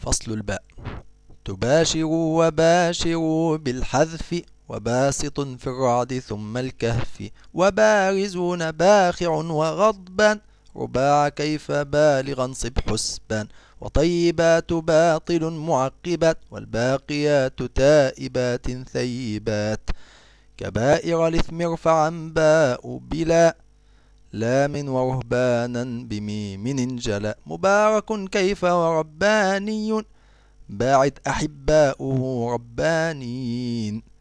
فصل الباء تباشروا وباشروا بالحذف وباسط في الرعد ثم الكهف وبارزون باخع وغضبا رباع كيف بالغا صب حسبا وطيبات باطل معقبات والباقيات تائبات ثيبات كبائر الاثم عن باء بلا لام ورهبانا بميم جلا مبارك كيف ورباني باعد أحباؤه ربانين